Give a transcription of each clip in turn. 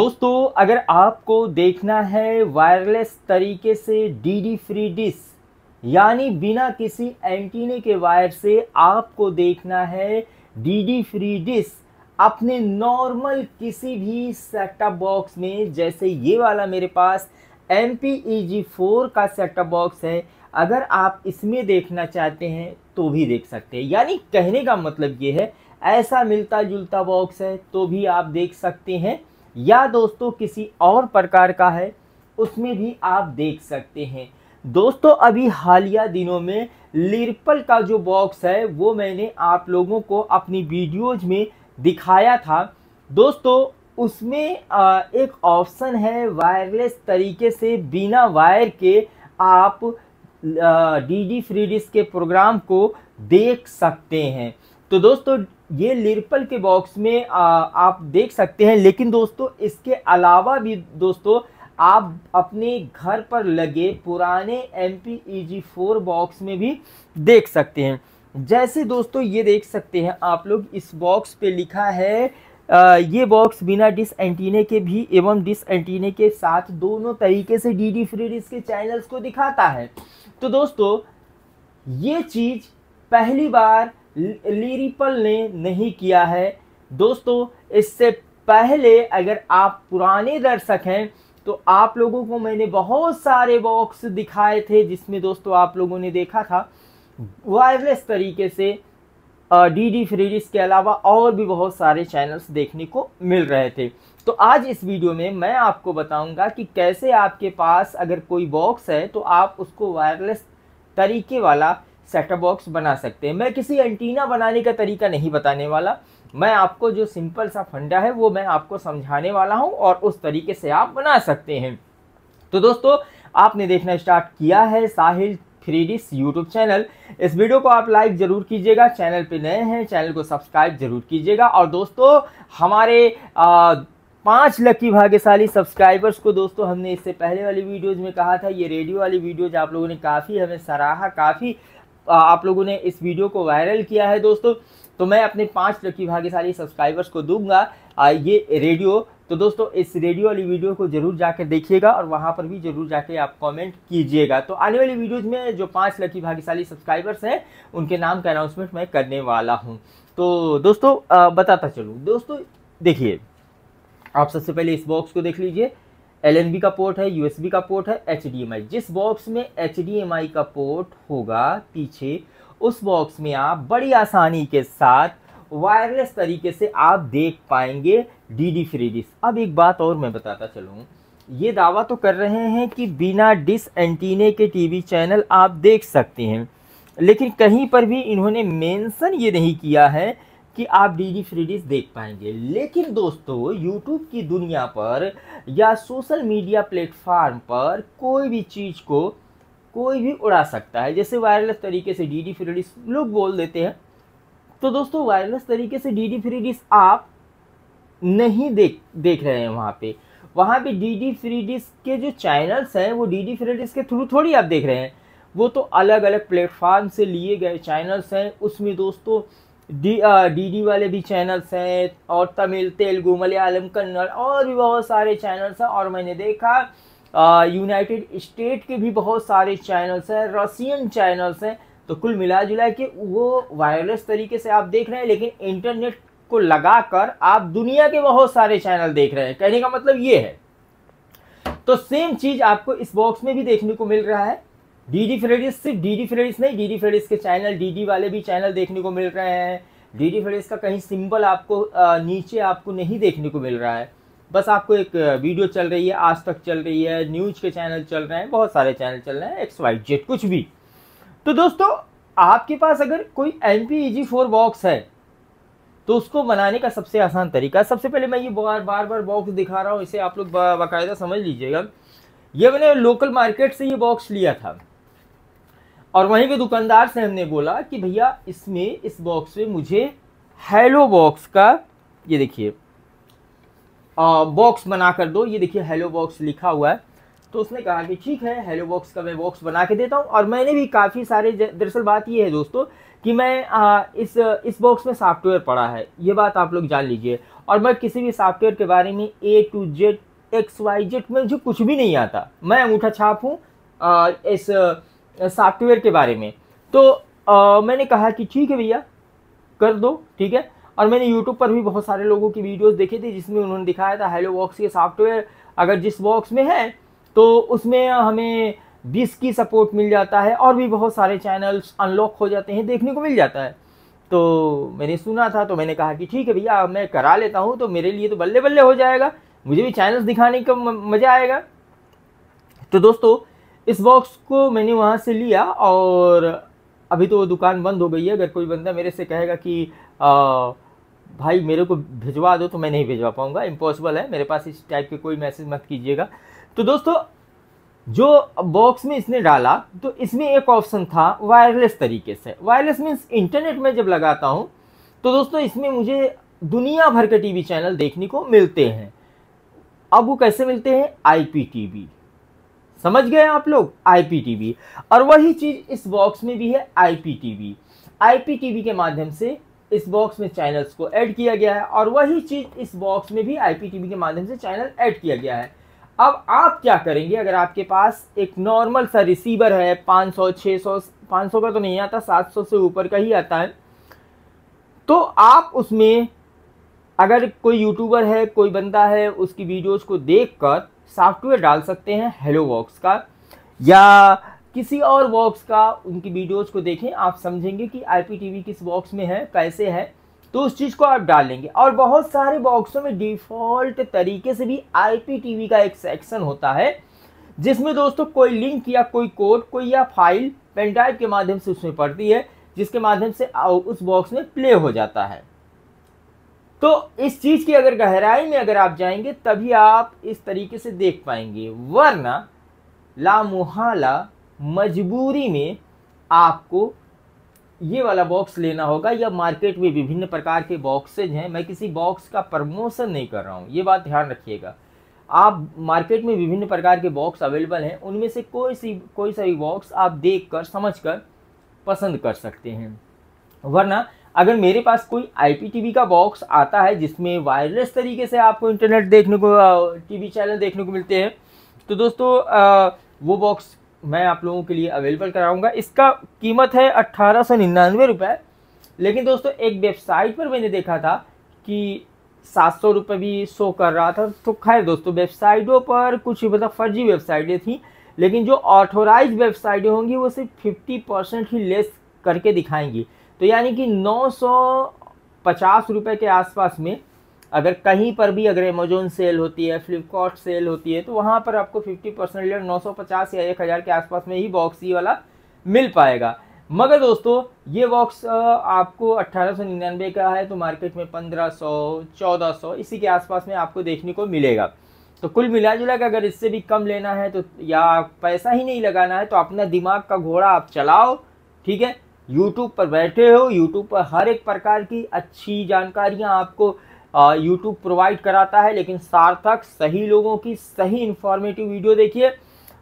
दोस्तों अगर आपको देखना है वायरलेस तरीके से डीडी फ्री डिस यानी बिना किसी एंटीने के वायर से आपको देखना है डीडी फ्री डिस अपने नॉर्मल किसी भी सेटअप बॉक्स में जैसे ये वाला मेरे पास एम पी फोर का सेटअप बॉक्स है अगर आप इसमें देखना चाहते हैं तो भी देख सकते हैं यानी कहने का मतलब ये है ऐसा मिलता जुलता बॉक्स है तो भी आप देख सकते हैं या दोस्तों किसी और प्रकार का है उसमें भी आप देख सकते हैं दोस्तों अभी हालिया दिनों में लिरपल का जो बॉक्स है वो मैंने आप लोगों को अपनी वीडियोज में दिखाया था दोस्तों उसमें एक ऑप्शन है वायरलेस तरीके से बिना वायर के आप डी डी के प्रोग्राम को देख सकते हैं तो दोस्तों ये लिरपल के बॉक्स में आ, आप देख सकते हैं लेकिन दोस्तों इसके अलावा भी दोस्तों आप अपने घर पर लगे पुराने M P E G four box में भी देख सकते हैं जैसे दोस्तों ये देख सकते हैं आप लोग इस बॉक्स पे लिखा है आ, ये बॉक्स बिना डिस एंटीने के भी एवं डिस एंटीने के साथ दोनों तरीके से डी डी फ्री डिस के चैनल्स को दिखाता है तो दोस्तों ये चीज़ पहली बार लिरिपल ने नहीं किया है दोस्तों इससे पहले अगर आप पुराने दर्शक हैं तो आप लोगों को मैंने बहुत सारे बॉक्स दिखाए थे जिसमें दोस्तों आप लोगों ने देखा था वायरलेस तरीके से डी डी फ्रीडिस के अलावा और भी बहुत सारे चैनल्स देखने को मिल रहे थे तो आज इस वीडियो में मैं आपको बताऊंगा कि कैसे आपके पास अगर कोई बॉक्स है तो आप उसको वायरलेस तरीके वाला सेटअप बॉक्स बना सकते हैं मैं किसी एंटीना बनाने का तरीका नहीं बताने वाला मैं आपको जो सिंपल सा फंडा है वो मैं आपको समझाने वाला हूँ और उस तरीके से आप बना सकते हैं तो दोस्तों आपने देखना स्टार्ट किया है साहिल थ्री यूट्यूब चैनल इस वीडियो को आप लाइक ज़रूर कीजिएगा चैनल पे नए हैं चैनल को सब्सक्राइब जरूर कीजिएगा और दोस्तों हमारे आ, पाँच लकी भाग्यशाली सब्सक्राइबर्स को दोस्तों हमने इससे पहले वाली वीडियोज़ में कहा था ये रेडियो वाली वीडियोज आप लोगों ने काफ़ी हमें सराहा काफ़ी आप लोगों ने इस वीडियो को वायरल किया है दोस्तों तो मैं अपने पांच लकी भाग्यशाली सब्सक्राइबर्स को दूंगा ये रेडियो तो दोस्तों इस रेडियो वाली वीडियो को जरूर जाकर देखिएगा और वहां पर भी जरूर जाके आप कमेंट कीजिएगा तो आने वाली वीडियोज में जो पांच लकी भाग्यशाली सब्सक्राइबर्स हैं उनके नाम का अनाउंसमेंट मैं करने वाला हूँ तो दोस्तों बताता चलूँ दोस्तों देखिए आप सबसे पहले इस बॉक्स को देख लीजिए एल का पोर्ट है बी का पोर्ट है एच जिस बॉक्स में एच का पोर्ट होगा पीछे उस बॉक्स में आप बड़ी आसानी के साथ वायरलेस तरीके से आप देख पाएंगे डी डी फ्री डिस अब एक बात और मैं बताता चलूँ ये दावा तो कर रहे हैं कि बिना डिस एंटीने के टीवी चैनल आप देख सकते हैं लेकिन कहीं पर भी इन्होंने मेंशन ये नहीं किया है कि आप डी फ्रीडीज देख पाएंगे लेकिन दोस्तों यूट्यूब की दुनिया पर या सोशल मीडिया प्लेटफार्म पर कोई भी चीज़ को कोई भी उड़ा सकता है जैसे वायरलेस तरीके से डी डी फ्री लोग बोल देते हैं तो दोस्तों वायरलेस तरीके से डी डी फ्री आप नहीं देख देख रहे हैं वहाँ पे वहाँ पे डी डी फ्री के जो चैनल्स हैं वो डी डी फ्री के थ्रू थोड़ी आप देख रहे हैं वो तो अलग अलग प्लेटफार्म से लिए गए चैनल्स हैं उसमें दोस्तों डी डी वाले भी चैनल्स हैं और तमिल तेलुगु मलयालम कन्नड़ और भी बहुत सारे चैनल्स हैं और मैंने देखा यूनाइटेड स्टेट के भी बहुत सारे चैनल्स हैं रसियन चैनल्स हैं तो कुल मिला जुला के वो वायरलेस तरीके से आप देख रहे हैं लेकिन इंटरनेट को लगाकर आप दुनिया के बहुत सारे चैनल देख रहे हैं कहने का मतलब ये है तो सेम चीज़ आपको इस बॉक्स में भी देखने को मिल रहा है डीडी फ्रेडिस सिर्फ डीडी फ्रेडिस नहीं डीडी फ्रेडिस के चैनल डीडी वाले भी चैनल देखने को मिल रहे हैं डीडी फ्रेडिस का कहीं सिंबल आपको नीचे आपको नहीं देखने को मिल रहा है बस आपको एक वीडियो चल रही है आज तक चल रही है न्यूज के चैनल चल रहे हैं बहुत सारे चैनल चल रहे हैं एक्स वाई जेड कुछ भी तो दोस्तों आपके पास अगर कोई M P G four box है तो उसको बनाने का सबसे आसान तरीका सबसे पहले मैं ये बार बार बार बॉक्स दिखा रहा हूँ इसे आप लोग बाकायदा समझ लीजिएगा ये मैंने लोकल मार्केट से ये बॉक्स लिया था और वहीं के दुकानदार से हमने बोला कि भैया इसमें इस बॉक्स में मुझे हेलो बॉक्स का ये देखिए बॉक्स बना कर दो ये देखिए हेलो बॉक्स लिखा हुआ है तो उसने कहा कि ठीक है हेलो बॉक्स का मैं बॉक्स बना के देता हूँ और मैंने भी काफ़ी सारे दरअसल बात ये है दोस्तों कि मैं आ, इस इस बॉक्स में सॉफ्टवेयर पड़ा है ये बात आप लोग जान लीजिए और मैं किसी भी सॉफ्टवेयर के बारे में A to Z X Y Z में मुझे कुछ भी नहीं आता मैं अंगूठा छाप हूँ इस सॉफ्टवेयर के बारे में तो आ, मैंने कहा कि ठीक है भैया कर दो ठीक है और मैंने यूट्यूब पर भी बहुत सारे लोगों की वीडियोस देखे थी जिसमें उन्होंने दिखाया था हेलो बॉक्स के सॉफ्टवेयर अगर जिस बॉक्स में है तो उसमें हमें बीस की सपोर्ट मिल जाता है और भी बहुत सारे चैनल्स अनलॉक हो जाते हैं देखने को मिल जाता है तो मैंने सुना था तो मैंने कहा कि ठीक है भैया मैं करा लेता हूँ तो मेरे लिए तो बल्ले बल्ले हो जाएगा मुझे भी चैनल्स दिखाने का मज़ा आएगा तो दोस्तों इस बॉक्स को मैंने वहाँ से लिया और अभी तो वो दुकान बंद हो गई है अगर कोई बंदा मेरे से कहेगा कि आ, भाई मेरे को भिजवा दो तो मैं नहीं भिजवा पाऊँगा इम्पॉसिबल है मेरे पास इस टाइप के कोई मैसेज मत कीजिएगा तो दोस्तों जो बॉक्स में इसने डाला तो इसमें एक ऑप्शन था वायरलेस तरीके से वायरलेस मीन्स इंटरनेट में जब लगाता हूँ तो दोस्तों इसमें मुझे दुनिया भर के टीवी चैनल देखने को मिलते हैं अब वो कैसे मिलते हैं आईपीटीवी समझ गए आप लोग आईपीटीवी और वही चीज़ इस बॉक्स में भी है आईपीटीवी आईपीटीवी के माध्यम से इस बॉक्स में चैनल्स को ऐड किया गया है और वही चीज़ इस बॉक्स में भी आईपीटीवी के माध्यम से चैनल ऐड किया गया है अब आप क्या करेंगे अगर आपके पास एक नॉर्मल सा रिसीवर है 500 600 500 का तो नहीं आता 700 से ऊपर का ही आता है तो आप उसमें अगर कोई यूट्यूबर है कोई बंदा है उसकी वीडियोस को देखकर सॉफ्टवेयर डाल सकते हैं हेलो वॉक्स का या किसी और वॉक्स का उनकी वीडियोज़ को देखें आप समझेंगे कि आई किस बॉक्स में है कैसे है तो उस चीज़ को आप डालेंगे और बहुत सारे बॉक्सों में डिफ़ॉल्ट तरीके से भी आईपीटीवी का एक सेक्शन होता है जिसमें दोस्तों कोई लिंक या कोई कोड कोई या फाइल पेनड्राइव के माध्यम से उसमें पड़ती है जिसके माध्यम से उस बॉक्स में प्ले हो जाता है तो इस चीज़ की अगर गहराई में अगर आप जाएंगे तभी आप इस तरीके से देख पाएंगे वरना लामुहाला मजबूरी में आपको ये वाला बॉक्स लेना होगा या मार्केट में विभिन्न प्रकार के बॉक्सेज हैं मैं किसी बॉक्स का प्रमोशन नहीं कर रहा हूँ ये बात ध्यान रखिएगा आप मार्केट में विभिन्न प्रकार के बॉक्स अवेलेबल हैं उनमें से कोई सी कोई सा भी बॉक्स आप देख कर समझ कर पसंद कर सकते हैं वरना अगर मेरे पास कोई आईपीटीवी का बॉक्स आता है जिसमें वायरलेस तरीके से आपको इंटरनेट देखने को टीवी चैनल देखने को मिलते हैं तो दोस्तों आ, वो बॉक्स मैं आप लोगों के लिए अवेलेबल कराऊंगा इसका कीमत है अट्ठारह सौ निन्यानवे रुपये लेकिन दोस्तों एक वेबसाइट पर मैंने देखा था कि सात सौ रुपये भी शो कर रहा था तो खैर दोस्तों वेबसाइटों पर कुछ मतलब फर्जी वेबसाइटें थी लेकिन जो ऑथोराइज वेबसाइटें होंगी वो सिर्फ फिफ्टी परसेंट ही लेस करके दिखाएंगी तो यानी कि नौ सौ पचास रुपये के आसपास में अगर कहीं पर भी अगर अमेजोन सेल होती है फ्लिपकार्ट सेल होती है तो वहाँ पर आपको 50 परसेंट या नौ या एक हज़ार के आसपास में ही बॉक्स ये वाला मिल पाएगा मगर दोस्तों ये बॉक्स आपको अट्ठारह का है तो मार्केट में 1500 1400 इसी के आसपास में आपको देखने को मिलेगा तो कुल मिला जुला के अगर इससे भी कम लेना है तो या पैसा ही नहीं लगाना है तो अपना दिमाग का घोड़ा आप चलाओ ठीक है यूट्यूब पर बैठे हो यूट्यूब पर हर एक प्रकार की अच्छी जानकारियाँ आपको यूट्यूब प्रोवाइड कराता है लेकिन सार्थक सही लोगों की सही इन्फॉर्मेटिव वीडियो देखिए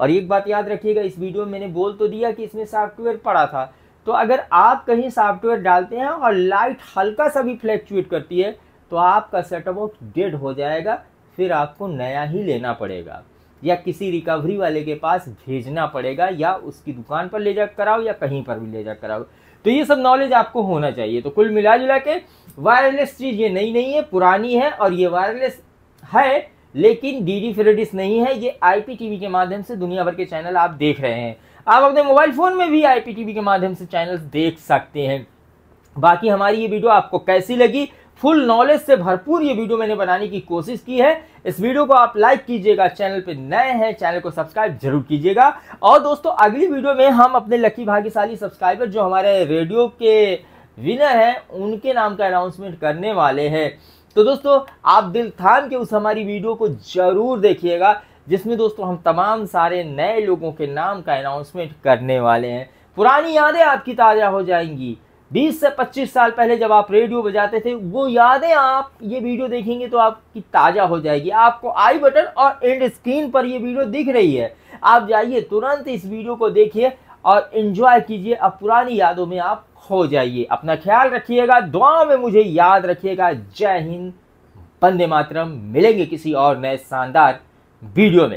और एक बात याद रखिएगा इस वीडियो में मैंने बोल तो दिया कि इसमें सॉफ्टवेयर पड़ा था तो अगर आप कहीं सॉफ्टवेयर डालते हैं और लाइट हल्का सा भी फ्लैक्चुएट करती है तो आपका सेटअप डेड हो जाएगा फिर आपको नया ही लेना पड़ेगा या किसी रिकवरी वाले के पास भेजना पड़ेगा या उसकी दुकान पर ले जा कराओ या कहीं पर भी ले जा कराओ तो ये सब नॉलेज आपको होना चाहिए तो कुल मिला जुला के वायरलेस चीज़ ये नई नहीं है पुरानी है और ये वायरलेस है लेकिन डी फेरेडिस नहीं है ये आईपीटीवी के माध्यम से दुनिया भर के चैनल आप देख रहे हैं आप अपने मोबाइल फ़ोन में भी आईपीटीवी के माध्यम से चैनल देख सकते हैं बाकी हमारी ये वीडियो आपको कैसी लगी फुल नॉलेज से भरपूर ये वीडियो मैंने बनाने की कोशिश की है इस वीडियो को आप लाइक कीजिएगा चैनल पे नए हैं चैनल को सब्सक्राइब जरूर कीजिएगा और दोस्तों अगली वीडियो में हम अपने लकी भाग्यशाली सब्सक्राइबर जो हमारे रेडियो के विनर हैं उनके नाम का अनाउंसमेंट करने वाले हैं तो दोस्तों आप दिल थाम के उस हमारी वीडियो को जरूर देखिएगा जिसमें दोस्तों हम तमाम सारे नए लोगों के नाम का अनाउंसमेंट करने वाले हैं पुरानी यादें आपकी ताज़ा हो जाएंगी बीस से पच्चीस साल पहले जब आप रेडियो बजाते थे वो यादें आप ये वीडियो देखेंगे तो आपकी ताज़ा हो जाएगी आपको आई बटन और एंड स्क्रीन पर ये वीडियो दिख रही है आप जाइए तुरंत इस वीडियो को देखिए और इन्जॉय कीजिए अब पुरानी यादों में आप खो जाइए अपना ख्याल रखिएगा दुआओं में मुझे याद रखिएगा जय हिंद बंदे मातरम मिलेंगे किसी और नए शानदार वीडियो में